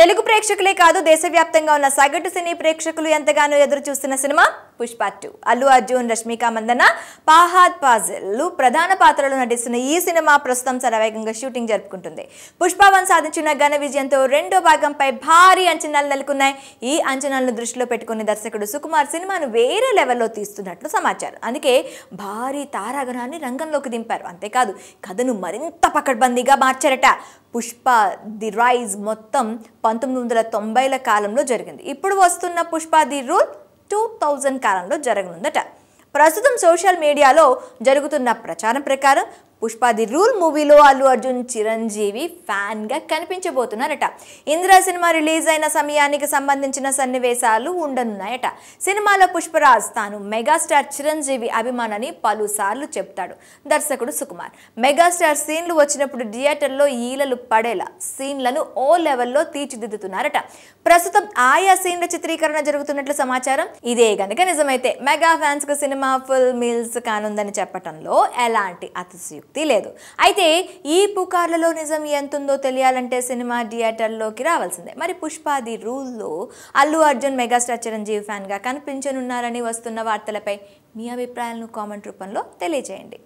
తెలుగు ప్రేక్షకులే కాదు దేశవ్యాప్తంగా ఉన్న సగటు సినీ ప్రేక్షకులు ఎంతగానో ఎదురు చూస్తున్న సినిమా పుష్ప టూ అల్లు అర్జున్ రష్మిక మందన్న పాహాద్ పాజిల్లు ప్రధాన పాత్రలో నటిస్తున్న ఈ సినిమా ప్రస్తుతం శరవేగంగా షూటింగ్ జరుపుకుంటుంది పుష్ప వన్ సాధించిన ఘన విజయంతో రెండో భాగంపై భారీ అంచనాలు నెలకొన్నాయి ఈ అంచనాలను దృష్టిలో పెట్టుకుని దర్శకుడు సుకుమార్ సినిమాను వేరే లెవెల్లో తీస్తున్నట్లు సమాచారం అందుకే భారీ తారాగణాన్ని రంగంలోకి దింపారు అంతేకాదు కథను మరింత పకడ్బందీగా మార్చారట పుష్ప ది రైజ్ మొత్తం పంతొమ్మిది వందల తొంభైల కాలంలో జరిగింది ఇప్పుడు వస్తున్న Pushpa the rule two thousand కాలంలో జరగనుందట ప్రస్తుతం సోషల్ మీడియాలో జరుగుతున్న ప్రచారం ప్రకారం పుష్ప ది రూల్ మూవీలో అల్లు అర్జున్ చిరంజీవి ఫ్యాన్గా కనిపించబోతున్నారట ఇందిరా సినిమా రిలీజ్ అయిన సమయానికి సంబంధించిన సన్నివేశాలు ఉండనున్నాయట సినిమాలో పుష్పరాజ్ తాను మెగాస్టార్ చిరంజీవి అభిమానని పలుసార్లు చెప్తాడు దర్శకుడు సుకుమార్ మెగాస్టార్ సీన్లు వచ్చినప్పుడు థియేటర్లో ఈలలు పడేలా సీన్లను ఓ లెవెల్లో తీర్చిదిద్దుతున్నారట ప్రస్తుతం ఆయా సీన్ల చిత్రీకరణ జరుగుతున్నట్లు సమాచారం ఇదే గనక నిజమైతే మెగా ఫ్యాన్స్ కు సినిమా ఫుల్ మీల్స్ కానుందని చెప్పటంలో ఎలాంటి అతిశయు ఆసక్తి లేదు అయితే ఈ పుకార్లలో నిజం ఎంతుందో తెలియాలంటే సినిమా థియేటర్లోకి రావాల్సిందే మరి పుష్పాది రూల్లో అల్లు అర్జున్ మెగాస్టార్ చిరంజీవి ఫ్యాన్గా కనిపించనున్నారని వస్తున్న వార్తలపై మీ అభిప్రాయాలను కామెంట్ రూపంలో తెలియజేయండి